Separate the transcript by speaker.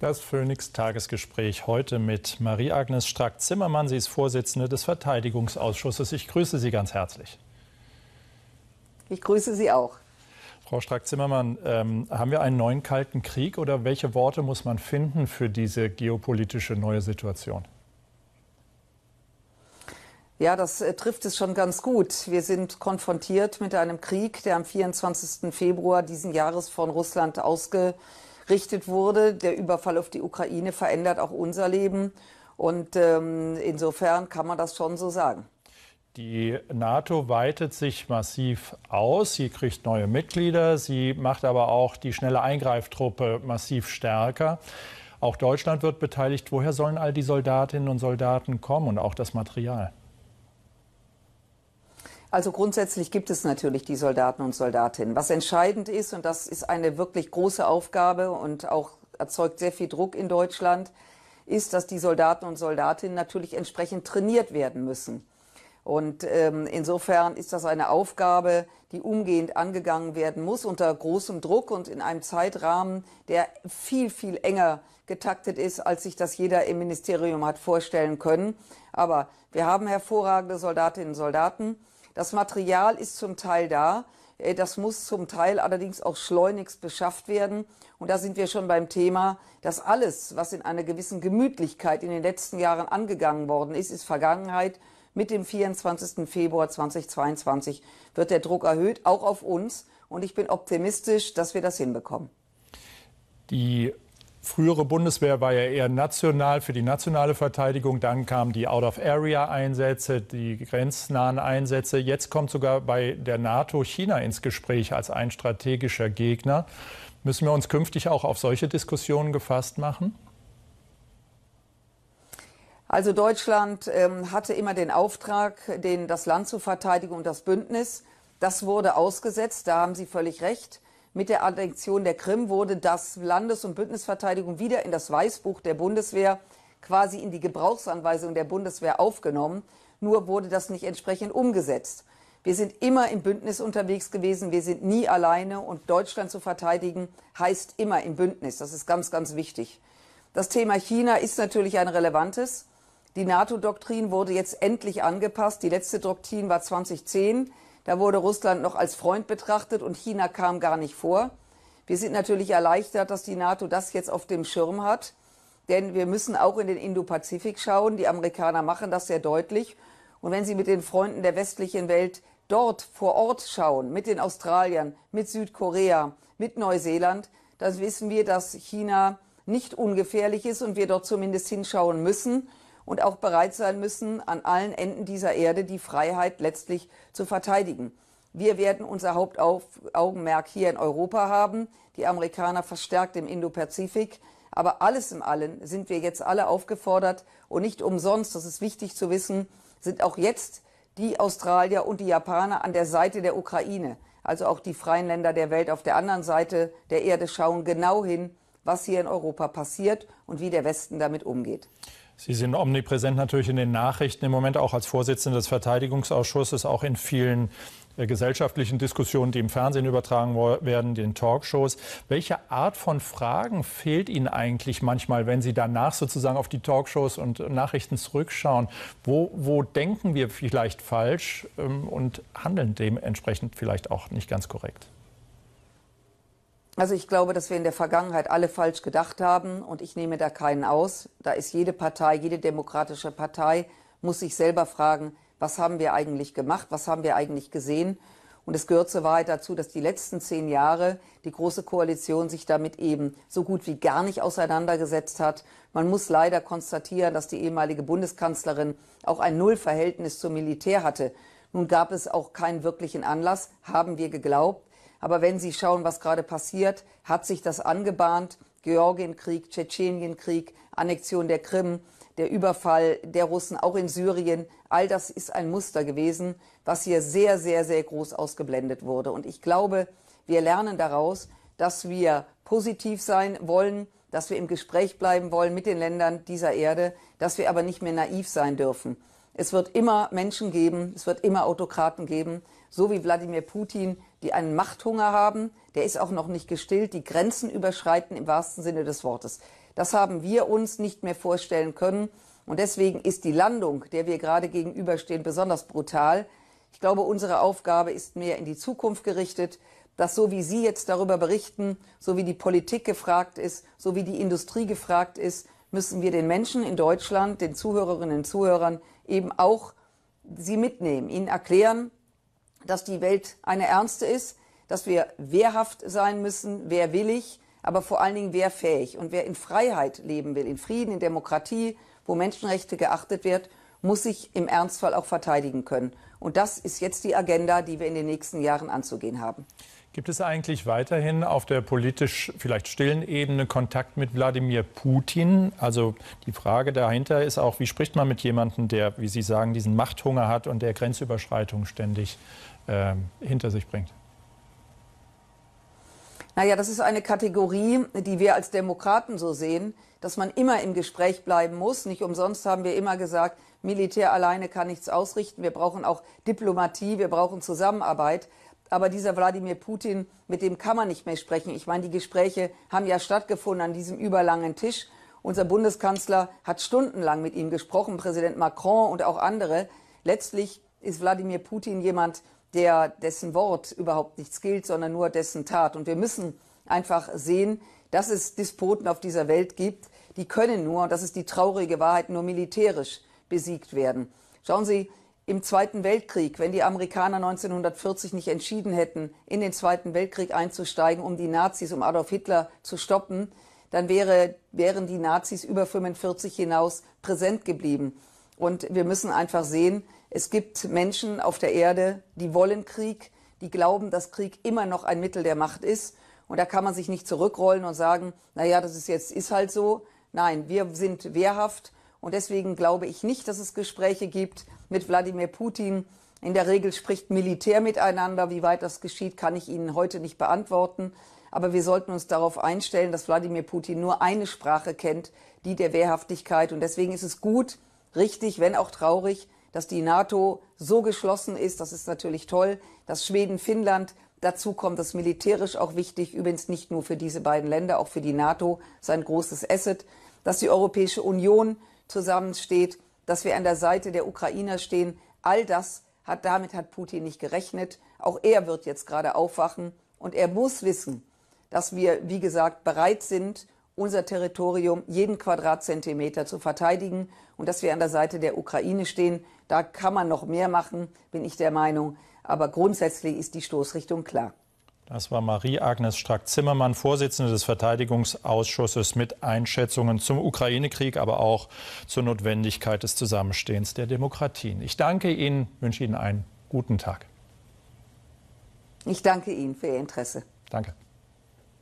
Speaker 1: Das Phoenix-Tagesgespräch heute mit Marie-Agnes Strack-Zimmermann. Sie ist Vorsitzende des Verteidigungsausschusses. Ich grüße Sie ganz herzlich.
Speaker 2: Ich grüße Sie auch.
Speaker 1: Frau Strack-Zimmermann, ähm, haben wir einen neuen Kalten Krieg oder welche Worte muss man finden für diese geopolitische neue Situation?
Speaker 2: Ja, das äh, trifft es schon ganz gut. Wir sind konfrontiert mit einem Krieg, der am 24. Februar diesen Jahres von Russland ausgeführt gerichtet wurde. Der Überfall auf die Ukraine verändert auch unser Leben. Und ähm, insofern kann man das schon so sagen.
Speaker 1: Die NATO weitet sich massiv aus. Sie kriegt neue Mitglieder. Sie macht aber auch die schnelle Eingreiftruppe massiv stärker. Auch Deutschland wird beteiligt. Woher sollen all die Soldatinnen und Soldaten kommen und auch das Material?
Speaker 2: Also grundsätzlich gibt es natürlich die Soldaten und Soldatinnen. Was entscheidend ist, und das ist eine wirklich große Aufgabe und auch erzeugt sehr viel Druck in Deutschland, ist, dass die Soldaten und Soldatinnen natürlich entsprechend trainiert werden müssen. Und ähm, insofern ist das eine Aufgabe, die umgehend angegangen werden muss, unter großem Druck und in einem Zeitrahmen, der viel, viel enger getaktet ist, als sich das jeder im Ministerium hat vorstellen können. Aber wir haben hervorragende Soldatinnen und Soldaten. Das Material ist zum Teil da. Äh, das muss zum Teil allerdings auch schleunigst beschafft werden. Und da sind wir schon beim Thema, dass alles, was in einer gewissen Gemütlichkeit in den letzten Jahren angegangen worden ist, ist Vergangenheit. Mit dem 24. Februar 2022 wird der Druck erhöht, auch auf uns. Und ich bin optimistisch, dass wir das hinbekommen.
Speaker 1: Die frühere Bundeswehr war ja eher national für die nationale Verteidigung. Dann kamen die Out-of-Area-Einsätze, die grenznahen Einsätze. Jetzt kommt sogar bei der NATO China ins Gespräch als ein strategischer Gegner. Müssen wir uns künftig auch auf solche Diskussionen gefasst machen?
Speaker 2: Also Deutschland ähm, hatte immer den Auftrag, den, das Land zu verteidigen und das Bündnis. Das wurde ausgesetzt, da haben Sie völlig recht. Mit der Annexion der Krim wurde das Landes- und Bündnisverteidigung wieder in das Weißbuch der Bundeswehr, quasi in die Gebrauchsanweisung der Bundeswehr aufgenommen. Nur wurde das nicht entsprechend umgesetzt. Wir sind immer im Bündnis unterwegs gewesen. Wir sind nie alleine. Und Deutschland zu verteidigen heißt immer im Bündnis. Das ist ganz, ganz wichtig. Das Thema China ist natürlich ein relevantes. Die NATO-Doktrin wurde jetzt endlich angepasst. Die letzte Doktrin war 2010. Da wurde Russland noch als Freund betrachtet und China kam gar nicht vor. Wir sind natürlich erleichtert, dass die NATO das jetzt auf dem Schirm hat, denn wir müssen auch in den Indo-Pazifik schauen. Die Amerikaner machen das sehr deutlich. Und wenn sie mit den Freunden der westlichen Welt dort vor Ort schauen, mit den Australiern, mit Südkorea, mit Neuseeland, dann wissen wir, dass China nicht ungefährlich ist und wir dort zumindest hinschauen müssen und auch bereit sein müssen, an allen Enden dieser Erde die Freiheit letztlich zu verteidigen. Wir werden unser Hauptaugenmerk hier in Europa haben, die Amerikaner verstärkt im Indo-Pazifik. Aber alles im Allen sind wir jetzt alle aufgefordert und nicht umsonst, das ist wichtig zu wissen, sind auch jetzt die Australier und die Japaner an der Seite der Ukraine. Also auch die freien Länder der Welt auf der anderen Seite der Erde schauen genau hin, was hier in Europa passiert und wie der Westen damit umgeht.
Speaker 1: Sie sind omnipräsent natürlich in den Nachrichten im Moment, auch als Vorsitzende des Verteidigungsausschusses, auch in vielen äh, gesellschaftlichen Diskussionen, die im Fernsehen übertragen werden, den Talkshows. Welche Art von Fragen fehlt Ihnen eigentlich manchmal, wenn Sie danach sozusagen auf die Talkshows und Nachrichten zurückschauen? Wo, wo denken wir vielleicht falsch ähm, und handeln dementsprechend vielleicht auch nicht ganz korrekt?
Speaker 2: Also ich glaube, dass wir in der Vergangenheit alle falsch gedacht haben und ich nehme da keinen aus. Da ist jede Partei, jede demokratische Partei muss sich selber fragen, was haben wir eigentlich gemacht, was haben wir eigentlich gesehen. Und es gehört zur Wahrheit dazu, dass die letzten zehn Jahre die Große Koalition sich damit eben so gut wie gar nicht auseinandergesetzt hat. Man muss leider konstatieren, dass die ehemalige Bundeskanzlerin auch ein Nullverhältnis zum Militär hatte. Nun gab es auch keinen wirklichen Anlass, haben wir geglaubt. Aber wenn Sie schauen, was gerade passiert, hat sich das angebahnt. Georgienkrieg, Tschetschenienkrieg, Annexion der Krim, der Überfall der Russen auch in Syrien, all das ist ein Muster gewesen, was hier sehr, sehr, sehr groß ausgeblendet wurde. Und ich glaube, wir lernen daraus, dass wir positiv sein wollen, dass wir im Gespräch bleiben wollen mit den Ländern dieser Erde, dass wir aber nicht mehr naiv sein dürfen. Es wird immer Menschen geben, es wird immer Autokraten geben, so wie Wladimir Putin, die einen Machthunger haben, der ist auch noch nicht gestillt, die Grenzen überschreiten im wahrsten Sinne des Wortes. Das haben wir uns nicht mehr vorstellen können. Und deswegen ist die Landung, der wir gerade gegenüberstehen, besonders brutal. Ich glaube, unsere Aufgabe ist mehr in die Zukunft gerichtet, dass so wie Sie jetzt darüber berichten, so wie die Politik gefragt ist, so wie die Industrie gefragt ist, müssen wir den Menschen in Deutschland, den Zuhörerinnen und Zuhörern eben auch sie mitnehmen, ihnen erklären, dass die Welt eine ernste ist, dass wir wehrhaft sein müssen, wehrwillig, aber vor allen Dingen wehrfähig. Und wer in Freiheit leben will, in Frieden, in Demokratie, wo Menschenrechte geachtet werden, muss sich im Ernstfall auch verteidigen können. Und das ist jetzt die Agenda, die wir in den nächsten Jahren anzugehen haben.
Speaker 1: Gibt es eigentlich weiterhin auf der politisch vielleicht stillen Ebene Kontakt mit Wladimir Putin? Also die Frage dahinter ist auch, wie spricht man mit jemandem, der, wie Sie sagen, diesen Machthunger hat und der Grenzüberschreitung ständig äh, hinter sich bringt?
Speaker 2: Naja, das ist eine Kategorie, die wir als Demokraten so sehen, dass man immer im Gespräch bleiben muss. Nicht umsonst haben wir immer gesagt, Militär alleine kann nichts ausrichten. Wir brauchen auch Diplomatie, wir brauchen Zusammenarbeit. Aber dieser Wladimir Putin, mit dem kann man nicht mehr sprechen. Ich meine, die Gespräche haben ja stattgefunden an diesem überlangen Tisch. Unser Bundeskanzler hat stundenlang mit ihm gesprochen, Präsident Macron und auch andere. Letztlich ist Wladimir Putin jemand, der, dessen Wort überhaupt nichts gilt, sondern nur dessen Tat. Und wir müssen einfach sehen, dass es Despoten auf dieser Welt gibt, die können nur, und das ist die traurige Wahrheit, nur militärisch besiegt werden. Schauen Sie, im Zweiten Weltkrieg, wenn die Amerikaner 1940 nicht entschieden hätten, in den Zweiten Weltkrieg einzusteigen, um die Nazis, um Adolf Hitler zu stoppen, dann wäre, wären die Nazis über 45 hinaus präsent geblieben. Und wir müssen einfach sehen, es gibt Menschen auf der Erde, die wollen Krieg, die glauben, dass Krieg immer noch ein Mittel der Macht ist. Und da kann man sich nicht zurückrollen und sagen, naja, das ist jetzt, ist halt so. Nein, wir sind wehrhaft. Und deswegen glaube ich nicht, dass es Gespräche gibt mit Wladimir Putin. In der Regel spricht Militär miteinander. Wie weit das geschieht, kann ich Ihnen heute nicht beantworten. Aber wir sollten uns darauf einstellen, dass Wladimir Putin nur eine Sprache kennt, die der Wehrhaftigkeit. Und deswegen ist es gut, richtig, wenn auch traurig, dass die NATO so geschlossen ist. Das ist natürlich toll, dass Schweden, Finnland Dazu kommt es militärisch auch wichtig, übrigens nicht nur für diese beiden Länder, auch für die NATO, sein großes Asset, dass die Europäische Union zusammensteht, dass wir an der Seite der Ukrainer stehen. All das hat, damit hat Putin nicht gerechnet. Auch er wird jetzt gerade aufwachen und er muss wissen, dass wir, wie gesagt, bereit sind, unser Territorium, jeden Quadratzentimeter zu verteidigen und dass wir an der Seite der Ukraine stehen. Da kann man noch mehr machen, bin ich der Meinung. Aber grundsätzlich ist die Stoßrichtung klar.
Speaker 1: Das war Marie-Agnes Strack-Zimmermann, Vorsitzende des Verteidigungsausschusses, mit Einschätzungen zum Ukraine-Krieg, aber auch zur Notwendigkeit des Zusammenstehens der Demokratien. Ich danke Ihnen, wünsche Ihnen einen guten Tag.
Speaker 2: Ich danke Ihnen für Ihr Interesse.
Speaker 1: Danke.